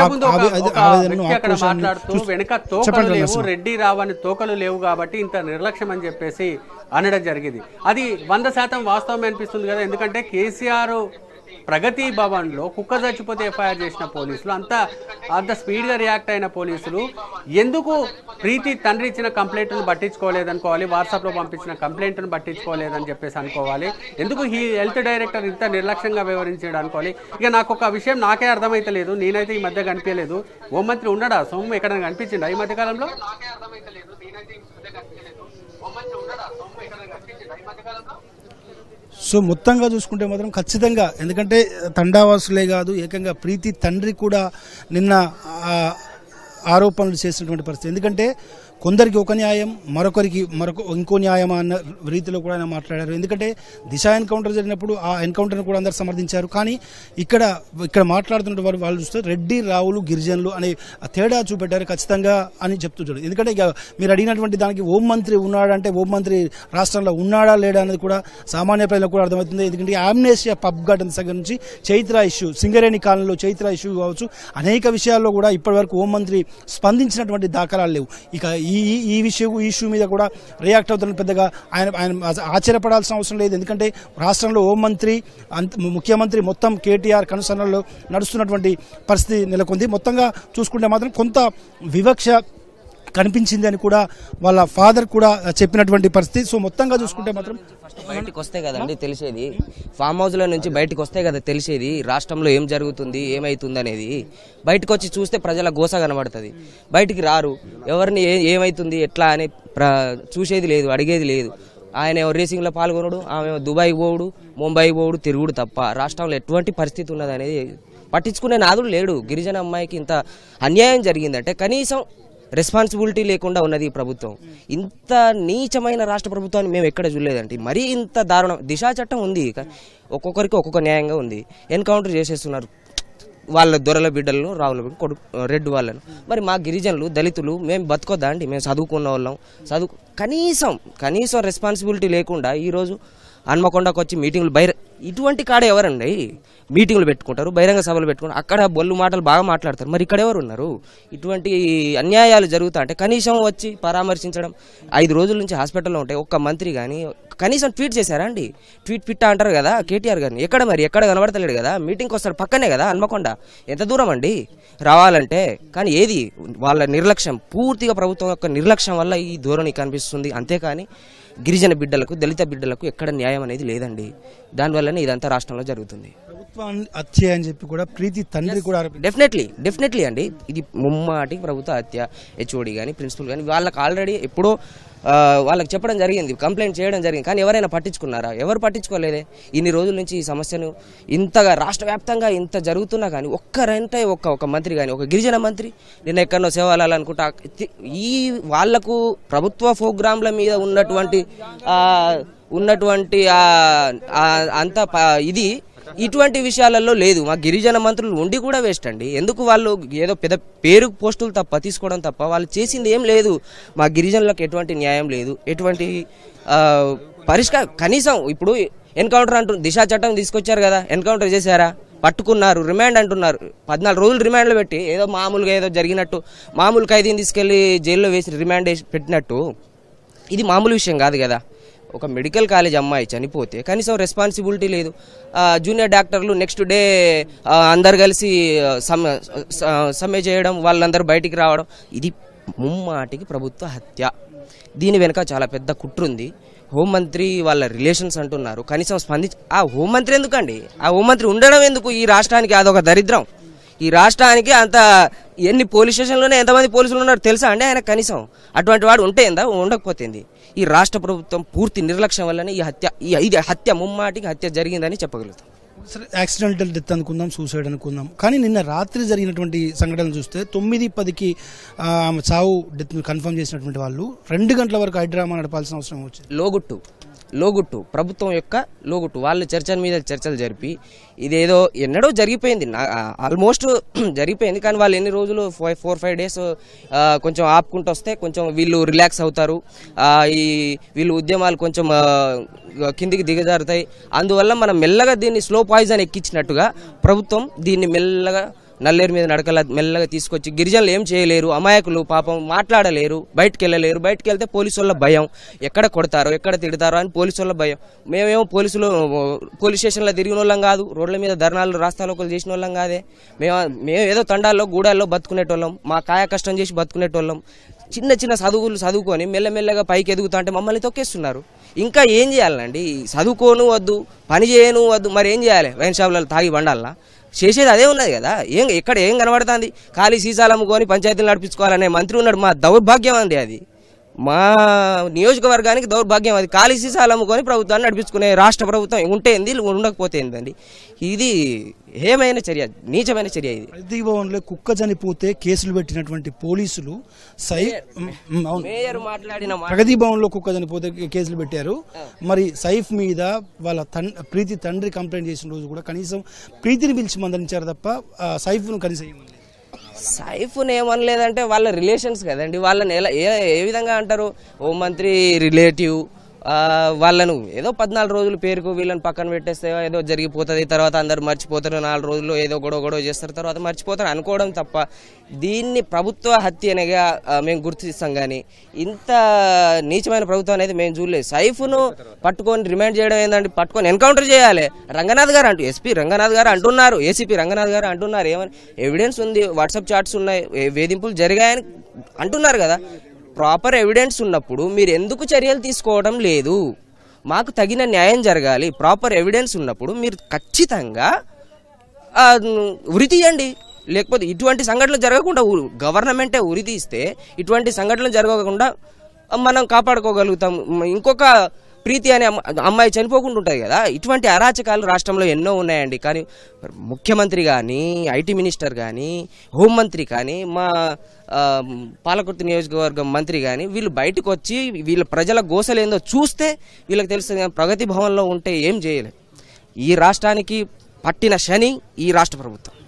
మాట్లాడుతూ తోకలు లేవు రెడ్డి రావని తోకలు లేవు కాబట్టి ఇంత నిర్లక్ష్యం అని చెప్పేసి అనడం జరిగింది అది వంద శాతం వాస్తవమే అనిపిస్తుంది కదా ఎందుకంటే కేసీఆర్ ప్రగతి భవన్లో కుక్క చచ్చిపోతే ఎఫ్ఐఆర్ చేసిన పోలీసులు అంత అంత స్పీడ్గా రియాక్ట్ అయిన పోలీసులు ఎందుకు ప్రీతి తండ్రి ఇచ్చిన కంప్లైంట్ను పట్టించుకోలేదనుకోవాలి వాట్సాప్లో పంపించిన కంప్లైంట్ను పట్టించుకోలేదని చెప్పేసి అనుకోవాలి ఎందుకు ఈ హెల్త్ డైరెక్టర్ ఇంత నిర్లక్ష్యంగా వివరించాడు అనుకోవాలి ఇక నాకు ఒక విషయం నాకే అర్థమైతలేదు నేనైతే ఈ మధ్య కనిపించలేదు హోంమంత్రి ఉండడా సోము ఎక్కడ కనిపించిందా ఈ మధ్యకాలంలో సో మొత్తంగా చూసుకుంటే మాత్రం ఖచ్చితంగా ఎందుకంటే తండావాసులే కాదు ఏకంగా ప్రీతి తండ్రి కూడా నిన్న ఆరోపణలు చేసినటువంటి పరిస్థితి ఎందుకంటే కొందరికి ఒక న్యాయం మరొకరికి మరొక ఇంకో న్యాయం అన్న రీతిలో కూడా ఆయన మాట్లాడారు ఎందుకంటే దిశ ఎన్కౌంటర్ జరిగినప్పుడు ఆ ఎన్కౌంటర్ను కూడా అందరు సమర్థించారు కానీ ఇక్కడ ఇక్కడ మాట్లాడుతున్న వారు వాళ్ళు చూస్తే రెడ్డి రావులు గిరిజనులు అనే తేడా చూపెట్టారు ఖచ్చితంగా అని చెప్తున్నారు ఎందుకంటే ఇక మీరు అడిగినటువంటి దానికి హోం మంత్రి ఉన్నాడంటే హోం మంత్రి రాష్ట్రంలో ఉన్నాడా లేడా అనేది కూడా సామాన్య ప్రజలకు కూడా అర్థమవుతుంది ఎందుకంటే ఆమ్నేషియా పబ్ గార్డెన్ దగ్గర నుంచి చైత్ర ఇష్యూ సింగరేణి కాలంలో చైత్ర ఇష్యూ కావచ్చు అనేక విషయాల్లో కూడా ఇప్పటివరకు హోం మంత్రి స్పందించినటువంటి దాఖలాలు లేవు ఇక ఈ ఈ ఈ విషయం ఈ ఇష్యూ మీద కూడా రియాక్ట్ అవుతున్న పెద్దగా ఆయన ఆయన ఆశ్చర్యపడాల్సిన అవసరం లేదు ఎందుకంటే రాష్ట్రంలో హోం మంత్రి ముఖ్యమంత్రి మొత్తం కేటీఆర్ కనుసరణలో నడుస్తున్నటువంటి పరిస్థితి నెలకొంది మొత్తంగా చూసుకుంటే మాత్రం కొంత వివక్ష కనిపించింది అని కూడా వాళ్ళ ఫాదర్ కూడా చెప్పినటువంటి పరిస్థితి సో మొత్తంగా చూసుకుంటే మాత్రం బయటకు వస్తే కదండి తెలిసేది ఫామ్ లో నుంచి బయటకు వస్తే కదా తెలిసేది రాష్ట్రంలో ఏం జరుగుతుంది ఏమైతుంది అనేది బయటకు వచ్చి చూస్తే ప్రజల గోస కనబడుతుంది బయటికి రారు ఎవరిని ఏమైతుంది ఎట్లా అని చూసేది లేదు అడిగేది లేదు ఆయన రేసింగ్లో పాల్గొనడు ఆమె దుబాయ్ పోవుడు ముంబై పోవుడు తిరుగుడు తప్ప రాష్ట్రంలో ఎటువంటి పరిస్థితి ఉన్నది అనేది పట్టించుకునే నాదుడు లేడు గిరిజన అమ్మాయికి ఇంత అన్యాయం జరిగిందంటే కనీసం రెస్పాన్సిబిలిటీ లేకుండా ఉన్నది ఈ ప్రభుత్వం ఇంత నీచమైన రాష్ట్ర ప్రభుత్వాన్ని మేము ఎక్కడ చూడలేదండి మరీ ఇంత దారుణం దిశా చట్టం ఉంది ఒక్కొక్కరికి ఒక్కొక్క న్యాయంగా ఉంది ఎన్కౌంటర్ చేసేస్తున్నారు వాళ్ళ దొరల బిడ్డలను రావుల కొడుకు రెడ్డి వాళ్ళను మరి మా గిరిజనులు దళితులు మేము బతుకోద్దా అండి మేము చదువుకున్న వాళ్ళం చదువు కనీసం కనీసం రెస్పాన్సిబిలిటీ లేకుండా ఈరోజు హన్మకొండకు వచ్చి మీటింగ్లు బహిర ఇటువంటి కాడ ఎవరండి మీటింగ్లు పెట్టుకుంటారు బహిరంగ సభలు పెట్టుకుంటారు అక్కడ బొల్లు మాటలు బాగా మాట్లాడతారు మరి ఇక్కడ ఎవరు ఉన్నారు ఇటువంటి అన్యాయాలు జరుగుతా అంటే కనీసం వచ్చి పరామర్శించడం ఐదు రోజుల నుంచి హాస్పిటల్లో ఉంటాయి ఒక్క మంత్రి కానీ కనీసం ట్వీట్ చేశారా అండి ట్వీట్ పిట్టా అంటారు కదా కేటీఆర్ గారిని ఎక్కడ మరి ఎక్కడ కనబడతలేడు కదా మీటింగ్కి వస్తాడు పక్కనే కదా హన్మకొండ ఎంత దూరం అండి రావాలంటే కానీ ఏది వాళ్ళ నిర్లక్ష్యం పూర్తిగా ప్రభుత్వం యొక్క నిర్లక్ష్యం వల్ల ఈ ధోరణి కనిపిస్తుంది అంతేకాని గిరిజన బిడ్డలకు దళిత బిడ్డలకు ఎక్కడ న్యాయం అనేది లేదండి దానివల్లనే ఇదంతా రాష్ట్రంలో జరుగుతుంది ప్రభుత్వాన్ని హత్య అని చెప్పి కూడా ప్రీతి తండ్రి కూడా డెఫినెట్లీ డెఫినెట్లీ అండి ఇది ముమ్మాటి ప్రభుత్వ హత్య హెచ్ఓడి కానీ ప్రిన్సిపల్ కానీ వాళ్ళకి ఆల్రెడీ ఎప్పుడో వాళ్ళకి చెప్పడం జరిగింది కంప్లైంట్ చేయడం జరిగింది కానీ ఎవరైనా పట్టించుకున్నారా ఎవరు పట్టించుకోలేదే ఇన్ని రోజుల నుంచి ఈ సమస్యను ఇంతగా రాష్ట్ర వ్యాప్తంగా ఇంత జరుగుతున్నా కానీ ఒక్కరంటే ఒక్క ఒక మంత్రి కానీ ఒక గిరిజన మంత్రి నేను ఎక్కడో అనుకుంటా ఈ వాళ్లకు ప్రభుత్వ ప్రోగ్రాంల మీద ఉన్నటువంటి ఉన్నటువంటి అంత ఇది ఇటువంటి విషయాలలో లేదు మా గిరిజన మంత్రులు ఉండి కూడా వేస్ట్ అండి ఎందుకు వాళ్ళు ఏదో పెద్ద పేరు పోస్టులు తప్ప తీసుకోవడం తప్ప వాళ్ళు చేసింది ఏం లేదు మా గిరిజనులకు ఎటువంటి న్యాయం లేదు ఎటువంటి పరిష్కారం కనీసం ఇప్పుడు ఎన్కౌంటర్ అంటు దిశ చట్టం తీసుకొచ్చారు కదా ఎన్కౌంటర్ చేశారా పట్టుకున్నారు రిమాండ్ అంటున్నారు పద్నాలుగు రోజులు రిమాండ్లో పెట్టి ఏదో మామూలుగా ఏదో జరిగినట్టు మామూలు ఖైదీని తీసుకెళ్లి జైల్లో వేసి రిమాండ్ వేసి పెట్టినట్టు ఇది మామూలు విషయం కాదు కదా ఒక మెడికల్ కాలేజ్ అమ్మాయి చనిపోతే కనీసం రెస్పాన్సిబిలిటీ లేదు జూనియర్ డాక్టర్లు నెక్స్ట్ డే అందరు కలిసి సమ్మె చేయడం వాళ్ళందరూ బయటికి రావడం ఇది ముమ్మాటికి ప్రభుత్వ హత్య దీని వెనుక చాలా పెద్ద కుట్రుంది హోంమంత్రి వాళ్ళ రిలేషన్స్ అంటున్నారు కనీసం స్పందించి ఆ హోంమంత్రి ఎందుకండి ఆ హోంమంత్రి ఉండడం ఎందుకు ఈ రాష్ట్రానికి అదొక దరిద్రం ఈ రాష్ట్రానికి అంత ఎన్ని పోలీస్ స్టేషన్లోనే ఎంతమంది పోలీసులు ఉన్నారు తెలుసా అండి ఆయన కనీసం అటువంటి వాడు ఉంటే ఉండకపోతుంది ఈ రాష్ట్ర ప్రభుత్వం పూర్తి నిర్లక్ష్యం వల్లనే ఈ హత్య ఈ ఐదు హత్య ముమ్మాటికి హత్య జరిగిందని చెప్పగలుగుతాం యాక్సిడెంటల్ డెత్ అనుకుందాం సూసైడ్ అనుకుందాం కానీ నిన్న రాత్రి జరిగినటువంటి సంఘటనలు చూస్తే తొమ్మిది పదికి ఆమె చావు డెత్ కన్ఫర్మ్ చేసినటువంటి వాళ్ళు రెండు గంటల వరకు హైడ్రామా నడపాల్సిన అవసరం వచ్చింది లోగుట్టు లోగుట్టు ప్రభుత్వం యొక్క లోగుట్టు వాళ్ళు చర్చల మీద చర్చలు జరిపి ఇదేదో ఎన్నడో జరిగిపోయింది ఆల్మోస్ట్ జరిగిపోయింది కానీ వాళ్ళు ఎన్ని రోజులు ఫైవ్ ఫోర్ ఫైవ్ డేస్ కొంచెం ఆపుకుంటూ వస్తే కొంచెం వీళ్ళు రిలాక్స్ అవుతారు ఈ వీళ్ళు ఉద్యమాలు కొంచెం కిందికి దిగజారుతాయి అందువల్ల మనం మెల్లగా దీన్ని స్లో పాయిజన్ ఎక్కించినట్టుగా ప్రభుత్వం దీన్ని మెల్లగా నల్లేరు మీద నడకల మెల్లగా తీసుకొచ్చి గిరిజనులు ఏం చేయలేరు అమాయకులు పాపం మాట్లాడలేరు బయటకు వెళ్ళలేరు బయటకు వెళ్తే పోలీసు భయం ఎక్కడ కొడతారో ఎక్కడ తిడతారో అని పోలీసు భయం మేమేమో పోలీసులు పోలీస్ స్టేషన్లో తిరిగిన వాళ్ళం కాదు రోడ్ల మీద ధర్నాలు రాస్తాలోకలు చేసిన వాళ్ళం కాదే మేము మేము ఏదో తండాల్లో గూడాల్లో బతుకునేటోళ్ళం మా కాయ కష్టం చేసి బతుకునేటోళ్ళం చిన్న చిన్న చదువులు చదువుకొని మెల్లమెల్లగా పైకి ఎదుగుతా అంటే మమ్మల్ని తొక్కేస్తున్నారు ఇంకా ఏం చేయాలండి చదువుకోను వద్దు పని చేయను వద్దు మరి ఏం చేయాలి వైన్ షాపులలో తాగి పండాలా చేసేది అదే ఉన్నది కదా ఏం ఎక్కడ ఏం కనబడుతుంది ఖాళీ సీసాలు అమ్ముకొని పంచాయతీలు నడిపించుకోవాలనే మంత్రి ఉన్నాడు మా దౌర్భాగ్యం అండి అది మా నియోజకవర్గానికి దౌర్భాగ్యం అది ఖాళీ సీసాలు అమ్ముకొని ప్రభుత్వాన్ని నడిపించుకునే రాష్ట్ర ప్రభుత్వం ఉంటే ఉండకపోతే ఏందండి ఇది ఏమైన చర్య నీచమైన చర్య ఇది ప్రతి భవన్లో కుక్క చనిపోతే కేసులు పెట్టినటువంటి పోలీసులు సై మేయర్ మాట్లాడిన ప్రగతి భవన్లో కుక్క చనిపోతే కేసులు పెట్టారు మరి సైఫ్ మీద వాళ్ళ ప్రీతి తండ్రి కంప్లైంట్ చేసిన రోజు కూడా కనీసం ప్రీతిని పిలిచి మందలించారు తప్ప సైఫ్ను కనీసం సైఫ్ని ఏమనలేదంటే వాళ్ళ రిలేషన్స్ కదండి వాళ్ళని ఎలా ఏ ఏ విధంగా అంటారు హోంమంత్రి రిలేటివ్ వాళ్ళను ఏదో పద్నాలుగు రోజులు పేరుకు వీళ్ళని పక్కన పెట్టేస్తే ఏదో జరిగిపోతుంది తర్వాత అందరు మర్చిపోతారు నాలుగు రోజులు ఏదో గొడవ గొడవ చేస్తారు తర్వాత మర్చిపోతారు అనుకోవడం తప్ప దీన్ని ప్రభుత్వ హత్య అనేగా మేము గుర్తిస్తాం కానీ ఇంత నీచమైన ప్రభుత్వం అనేది మేము చూడలేదు సైఫ్ను పట్టుకొని రిమాండ్ చేయడం ఏంటంటే పట్టుకొని ఎన్కౌంటర్ చేయాలి రంగనాథ్ గారు అంటూ ఎస్పీ రంగనాథ్ గారు అంటున్నారు ఏసీపీ రంగనాథ్ గారు అంటున్నారు ఏమని ఎవిడెన్స్ ఉంది వాట్సాప్ చాట్స్ ఉన్నాయి వేధింపులు జరిగాయని అంటున్నారు కదా ప్రాపర్ ఎవిడెన్స్ ఉన్నప్పుడు మీరు ఎందుకు చర్యలు తీసుకోవడం లేదు మాకు తగిన న్యాయం జరగాలి ప్రాపర్ ఎవిడెన్స్ ఉన్నప్పుడు మీరు ఖచ్చితంగా ఉరి తీయండి లేకపోతే ఇటువంటి సంఘటనలు జరగకుండా గవర్నమెంటే ఉరి తీస్తే ఇటువంటి సంఘటనలు జరగకుండా మనం కాపాడుకోగలుగుతాం ఇంకొక ప్రీతి అనే అమ్మాయి చనిపోకుండా ఉంటుంది కదా ఇటువంటి అరాచకాలు రాష్ట్రంలో ఎన్నో ఉన్నాయండి కానీ ముఖ్యమంత్రి కానీ ఐటీ మినిస్టర్ కానీ హోంమంత్రి కానీ మా పాలకుర్తి నియోజకవర్గం మంత్రి కానీ వీళ్ళు బయటకు వచ్చి వీళ్ళ ప్రజల గోసలేందో చూస్తే వీళ్ళకి తెలుస్తుంది కానీ ప్రగతి భవన్లో ఉంటే ఏం చేయలేదు ఈ రాష్ట్రానికి పట్టిన శని ఈ రాష్ట్ర ప్రభుత్వం